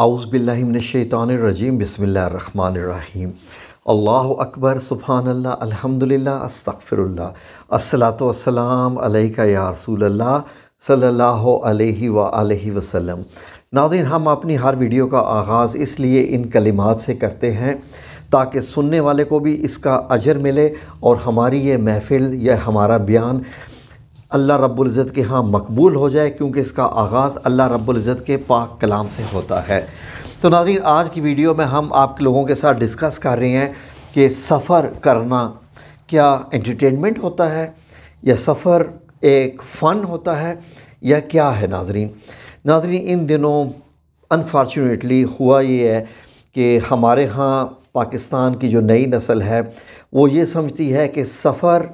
आउज़बिल्लिमिनशैतानरजीम बसमीम अल्लाह अकबर सुबहानल्ला अलहमदिल्ला अस्तफ़िर असलातम अलैका या रसूलल्ला सल्लल्लाहु अलैहि व वसल्लम नाजिन हम अपनी हर वीडियो का आगाज़ इसलिए इन कलिमात से करते हैं ताकि सुनने वाले को भी इसका अजर मिले और हमारी ये महफ़िल या हमारा बयान अल्लाह रब्ज़त के यहाँ मकबूल हो जाए क्योंकि इसका आगाज़ अल्लाह रब्ज़त के पाक कलाम से होता है तो नाजरीन आज की वीडियो में हम आप लोगों के साथ डिस्कस कर रहे हैं कि सफ़र करना क्या एंटरटेनमेंट होता है या सफ़र एक फ़न होता है या क्या है नाजरीन नाजरीन इन दिनों अनफॉर्चुनेटली हुआ ये है कि हमारे यहाँ पाकिस्तान की जो नई नस्ल है वो ये समझती है कि सफ़र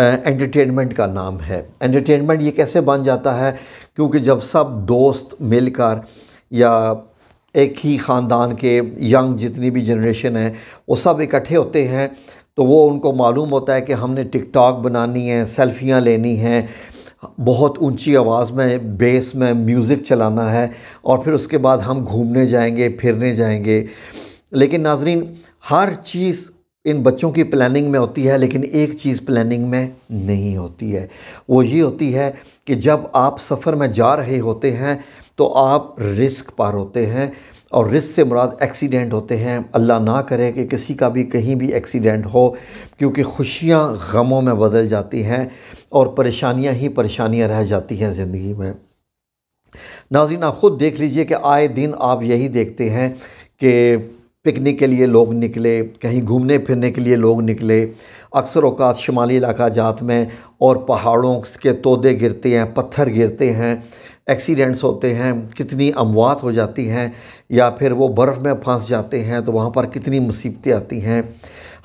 एंटरटेनमेंट का नाम है एंटरटेनमेंट ये कैसे बन जाता है क्योंकि जब सब दोस्त मिलकर या एक ही ख़ानदान के यंग जितनी भी जनरेशन है वो सब इकट्ठे होते हैं तो वो उनको मालूम होता है कि हमने टिकटॉक बनानी है सेल्फियाँ लेनी हैं बहुत ऊंची आवाज़ में बेस में म्यूज़िक चलाना है और फिर उसके बाद हम घूमने जाएंगे फिरने जाएंगे लेकिन नाजरीन हर चीज़ इन बच्चों की प्लानिंग में होती है लेकिन एक चीज़ प्लानिंग में नहीं होती है वो ये होती है कि जब आप सफ़र में जा रहे होते हैं तो आप रिस्क पार होते हैं और रिस्क से मुराद एक्सीडेंट होते हैं अल्लाह ना करे कि किसी का भी कहीं भी एक्सीडेंट हो क्योंकि खुशियाँ गमों में बदल जाती हैं और परेशानियाँ ही परेशानियाँ रह जाती हैं ज़िंदगी में नाजिन आप ख़ुद देख लीजिए कि आए दिन आप यही देखते हैं कि पिकनिक के लिए लोग निकले कहीं घूमने फिरने के लिए लोग निकले अक्सर अवकात शुमाली इलाका जात में और पहाड़ों के तोदे गिरते हैं पत्थर गिरते हैं एक्सीडेंट्स होते हैं कितनी अमवात हो जाती हैं या फिर वो बर्फ़ में फंस जाते हैं तो वहाँ पर कितनी मुसीबतें आती हैं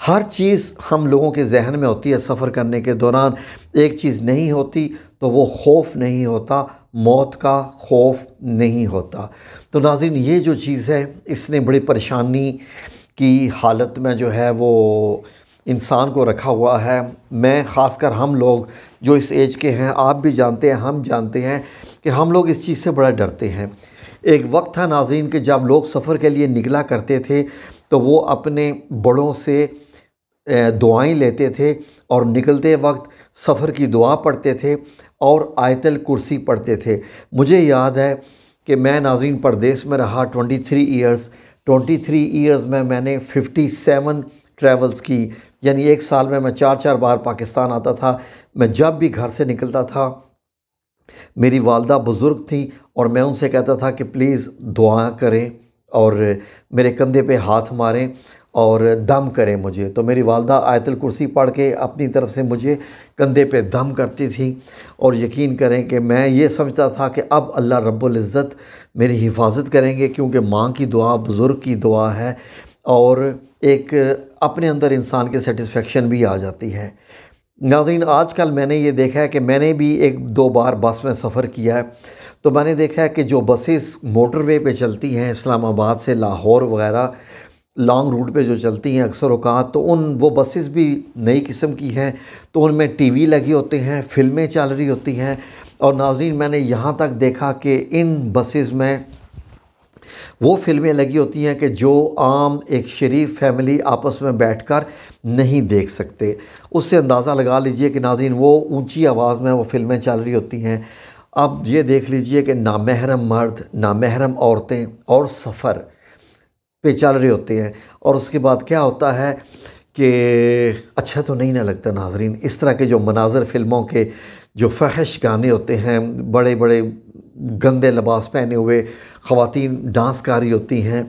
हर चीज़ हम लोगों के जहन में होती है सफ़र करने के दौरान एक चीज़ नहीं होती तो वो खौफ नहीं होता मौत का खौफ नहीं होता तो नाजिन ये जो चीज़ है इसने बड़ी परेशानी की हालत में जो है वो इंसान को रखा हुआ है मैं ख़ासकर हम लोग जो इस एज के हैं आप भी जानते हैं हम जानते हैं कि हम लोग इस चीज़ से बड़ा डरते हैं एक वक्त था नाजीन के जब लोग सफ़र के लिए निकला करते थे तो वो अपने बड़ों से दुआएं लेते थे और निकलते वक्त सफ़र की दुआ पढ़ते थे और आयतल कुर्सी पढ़ते थे मुझे याद है कि मैं नाजीन परदेस में रहा 23 three years twenty three years में मैंने 57 ट्रैवल्स की यानी एक साल में मैं चार चार बार पाकिस्तान आता था मैं जब भी घर से निकलता था मेरी वालदा बुज़ुर्ग थी और मैं उनसे कहता था कि प्लीज़ दुआ करें और मेरे कंधे पे हाथ मारें और दम करे मुझे तो मेरी वालदा आयतल कुर्सी पढ़ के अपनी तरफ से मुझे कंधे पे दम करती थी और यकीन करें कि मैं ये समझता था कि अब अल्लाह रब्बुल इज़्ज़त मेरी हिफाजत करेंगे क्योंकि माँ की दुआ बुज़ुर्ग की दुआ है और एक अपने अंदर इंसान के सेटिस्फेक्शन भी आ जाती है नाजीन कल मैंने ये देखा है कि मैंने भी एक दो बार बस में सफ़र किया है तो मैंने देखा है कि जो बसेस मोटरवे पे चलती हैं इस्लामाबाद से लाहौर वगैरह लॉन्ग रूट पे जो चलती हैं अक्सर अवकात तो उन वो बसेस भी नई किस्म की हैं तो उनमें टीवी लगे होते हैं फिल्में चल रही होती हैं और नाजरीन मैंने यहाँ तक देखा कि इन बसेस में वो फिल्में लगी होती हैं कि जो आम एक शरीफ फैमिली आपस में बैठकर नहीं देख सकते उससे अंदाज़ा लगा लीजिए कि नाजरीन वो ऊंची आवाज़ में वो फिल्में चल रही होती हैं अब ये देख लीजिए कि नामहरम मर्द नामहरम औरतें और सफ़र पे चल रहे होते हैं और उसके बाद क्या होता है कि अच्छा तो नहीं ना लगता नाजरीन इस तरह के जो मनाजर फिल्मों के जो फहश गाने होते हैं बड़े बड़े गंदे लबास पहने हुए ख़वातीन डांस कर रही होती हैं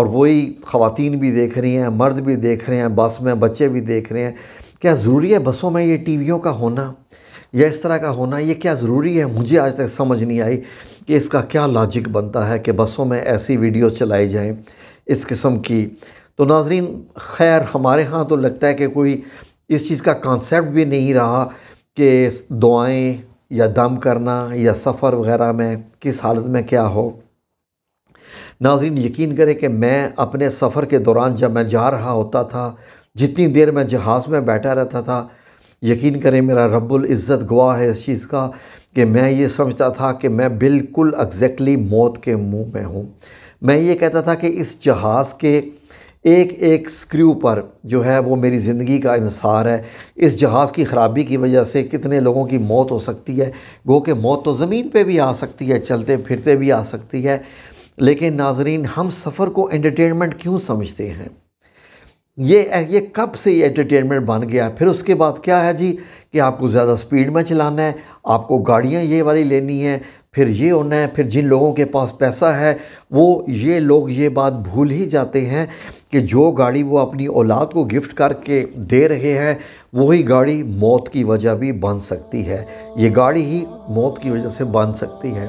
और वही ख़वातीन भी देख रही हैं मर्द भी देख रहे हैं बस में बच्चे भी देख रहे हैं क्या ज़रूरी है बसों में ये टीवीयों का होना या इस तरह का होना ये क्या ज़रूरी है मुझे आज तक समझ नहीं आई कि इसका क्या लॉजिक बनता है कि बसों में ऐसी वीडियो चलाई जाएँ इस किस्म की तो नाजरीन खैर हमारे यहाँ तो लगता है कि कोई इस चीज़ का कॉन्सेप्ट भी नहीं रहा कि दुआएँ या दम करना या सफ़र वगैरह में किस हालत में क्या हो नाजरीन यकीन करें कि मैं अपने सफ़र के दौरान जब मैं जा रहा होता था जितनी देर मैं जहाज़ में बैठा रहता था यकीन करें मेरा रब्बुल इज़्ज़त गवाह है इस चीज़ का कि मैं ये समझता था कि मैं बिल्कुल एग्जैक्टली मौत के मुंह में हूँ मैं ये कहता था कि इस जहाज़ के एक एक स्क्रू पर जो है वो मेरी ज़िंदगी का इंसार है इस जहाज़ की ख़राबी की वजह से कितने लोगों की मौत हो सकती है गो के मौत तो ज़मीन पे भी आ सकती है चलते फिरते भी आ सकती है लेकिन नाजरीन हम सफ़र को एंटरटेनमेंट क्यों समझते हैं ये ये कब से ये एंटरटेनमेंट बन गया है फिर उसके बाद क्या है जी कि आपको ज़्यादा स्पीड में चलाना है आपको गाड़ियाँ ये वाली लेनी है फिर ये होना है फिर जिन लोगों के पास पैसा है वो ये लोग ये बात भूल ही जाते हैं कि जो गाड़ी वो अपनी औलाद को गिफ्ट करके दे रहे हैं वही गाड़ी मौत की वजह भी बन सकती है ये गाड़ी ही मौत की वजह से बन सकती है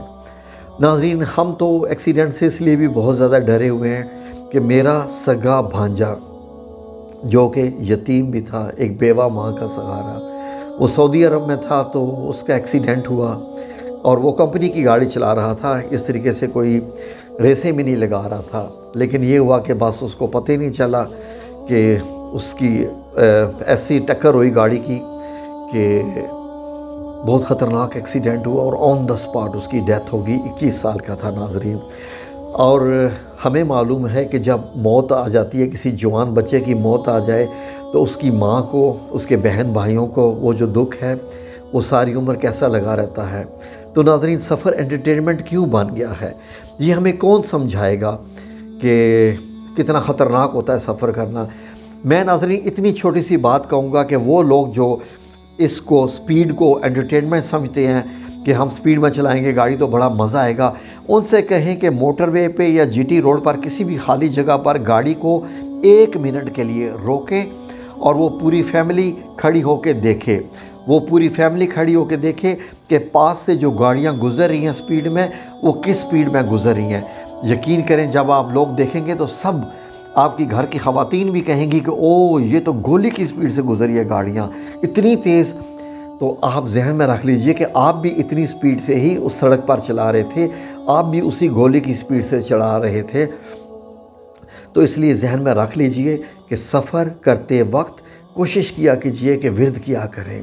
नाजरीन हम तो एक्सीडेंट से इसलिए भी बहुत ज़्यादा डरे हुए हैं कि मेरा सगा भांजा जो कि यतीम भी था एक बेवा माँ का सहारा वो सऊदी अरब में था तो उसका एक्सीडेंट हुआ और वो कंपनी की गाड़ी चला रहा था इस तरीके से कोई रेसे भी नहीं लगा रहा था लेकिन ये हुआ कि बस उसको पता ही नहीं चला कि उसकी ऐसी टक्कर हुई गाड़ी की कि बहुत ख़तरनाक एक्सीडेंट हुआ और ऑन द स्पॉट उसकी डेथ होगी 21 साल का था नाजरीन और हमें मालूम है कि जब मौत आ जाती है किसी जवान बच्चे की मौत आ जाए तो उसकी माँ को उसके बहन भाइयों को वो जो दुख है वो सारी उम्र कैसा लगा रहता है तो नाजरीन सफ़र एंटरटेनमेंट क्यों बन गया है ये हमें कौन समझाएगा कि कितना ख़तरनाक होता है सफ़र करना मैं नाजरीन इतनी छोटी सी बात कहूँगा कि वो लोग जो इसको स्पीड को एंटरटेनमेंट समझते हैं कि हम स्पीड में चलाएंगे गाड़ी तो बड़ा मज़ा आएगा उनसे कहें कि मोटरवे पे या जीटी रोड पर किसी भी खाली जगह पर गाड़ी को एक मिनट के लिए रोकें और वो पूरी फैमिली खड़ी होकर देखे वो पूरी फैमिली खड़ी होकर देखे कि पास से जो गाड़ियाँ गुजर रही हैं स्पीड में वो किस स्पीड में गुजर रही हैं यकीन करें जब आप लोग देखेंगे तो सब आपकी घर की खातन भी कहेंगी कि ओ ये तो गोली की स्पीड से गुजरी है गाड़ियाँ इतनी तेज़ तो आप जहन में रख लीजिए कि आप भी इतनी स्पीड से ही उस सड़क पर चला रहे थे आप भी उसी गोली की स्पीड से चला रहे थे तो इसलिए जहन में रख लीजिए कि सफ़र करते वक्त कोशिश किया कीजिए कि वर्द किया करें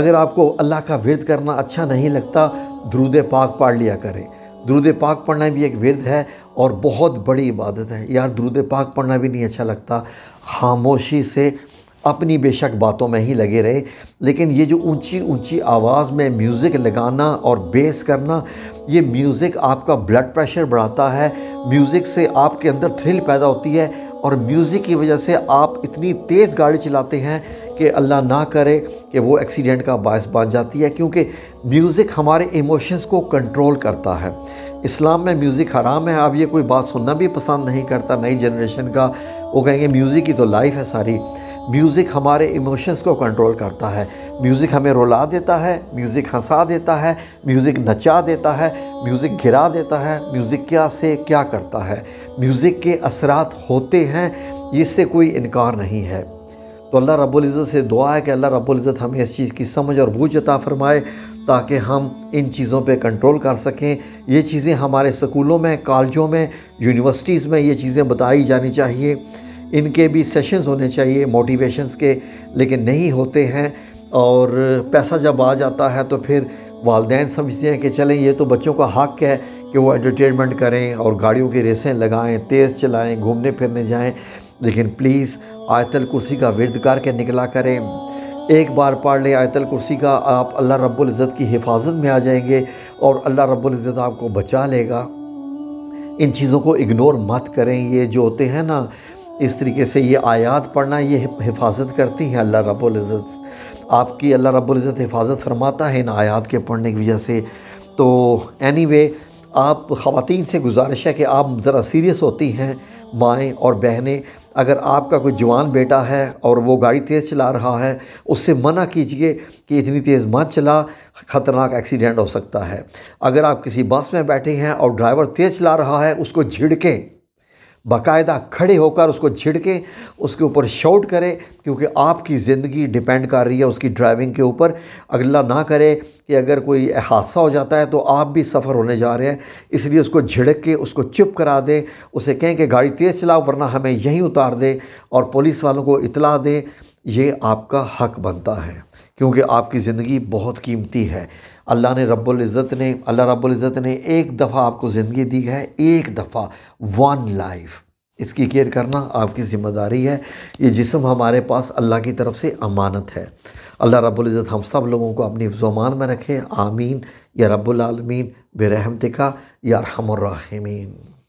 अगर आपको अल्लाह का विरद करना अच्छा नहीं लगता द्रुद पाक पढ़ लिया करें द्रुद पाक पढ़ना भी एक विरद है और बहुत बड़ी इबादत है यार द्रुद पाक पढ़ना भी नहीं अच्छा लगता खामोशी से अपनी बेशक बातों में ही लगे रहे लेकिन ये जो ऊंची ऊंची आवाज़ में म्यूज़िक लगाना और बेस करना ये म्यूज़िक आपका ब्लड प्रेशर बढ़ाता है म्यूज़िक से आपके अंदर थ्रिल पैदा होती है और म्यूज़िक की वजह से आप इतनी तेज़ गाड़ी चलाते हैं कि अल्लाह ना करे कि वो एक्सीडेंट का बायस बन जाती है क्योंकि म्यूज़िक हमारे इमोशंस को कंट्रोल करता है इस्लाम में म्यूज़िक हराम है आप ये कोई बात सुनना भी पसंद नहीं करता नई जनरेशन का वो कहेंगे म्यूज़िक ही तो लाइफ है सारी म्यूज़िक हमारे इमोशंस को कंट्रोल करता है म्यूज़िक हमें रुला देता है म्यूज़िक हंसा देता है म्यूज़िक नचा देता है म्यूज़िक गिरा देता है म्यूज़िक क्या से क्या करता है म्यूज़िक के असरात होते हैं इससे कोई इनकार नहीं है तो अल्लाह रब्बुल इज़्ज़त से दुआ है कि अल्लाह रब्बुल इज़्ज़त हमें इस चीज़ की समझ और बूझ अता फरमाए ताकि हम इन चीज़ों पे कंट्रोल कर सकें ये चीज़ें हमारे स्कूलों में कॉलेजों में यूनिवर्सिटीज़ में ये चीज़ें बताई जानी चाहिए इनके भी सेशंस होने चाहिए मोटिवेशंस के लेकिन नहीं होते हैं और पैसा जब आ जाता है तो फिर वालदेन समझते हैं कि चलें ये तो बच्चों का हक है कि वो एंटरटेनमेंट करें और गाड़ियों की रेसें लगाएं तेज़ चलाएं घूमने फिरने जाएं लेकिन प्लीज़ आयतल कुर्सी का विरद करके निकला करें एक बार पढ़ लें आयतल कुर्सी का आप अल्लाह रब्बुल इज़्ज़त की हिफाजत में आ जाएंगे और अल्लाह रब्बुल इज़्ज़त आपको बचा लेगा इन चीज़ों को इग्नोर मत करें ये जो होते हैं ना इस तरीके से ये आयात पढ़ना ये हिफाजत करती है अल्लाह इज़्ज़त आपकी अल्लाह इज़्ज़त हिफाजत फरमाता है इन आयात के पढ़ने की वजह से तो एनी वे आप ख़वातीन से गुजारिश है कि आप ज़रा सीरियस होती हैं माएँ और बहनें अगर आपका कोई जवान बेटा है और वो गाड़ी तेज़ चला रहा है उससे मना कीजिए कि इतनी तेज़ मत चला ख़तरनाक एक्सीडेंट हो सकता है अगर आप किसी बस में बैठे हैं और ड्राइवर तेज़ चला रहा है उसको झिड़कें बाकायदा खड़े होकर उसको छिड़के उसके ऊपर शॉट करें क्योंकि आपकी ज़िंदगी डिपेंड कर रही है उसकी ड्राइविंग के ऊपर अगला ना करे कि अगर कोई हादसा हो जाता है तो आप भी सफ़र होने जा रहे हैं इसलिए उसको झिड़क के उसको चुप करा दें उसे कहें कि गाड़ी तेज़ चलाओ वरना हमें यहीं उतार दें और पुलिस वालों को इतला दें ये आपका हक बनता है क्योंकि आपकी ज़िंदगी बहुत कीमती है अल्लाह ने रबुल्ज़त ने अल्लाह रब्ज़त ने एक दफ़ा आपको ज़िंदगी दी है एक दफ़ा वन लाइफ इसकी केयर करना आपकी ज़िम्मेदारी है ये जिसम हमारे पास अल्लाह की तरफ से अमानत है अल्लाह रब्ज़त हम सब लोगों को अपनी ज़ुमान में रखे आमीन या रब्लमीन बेरहमत का या रहमीन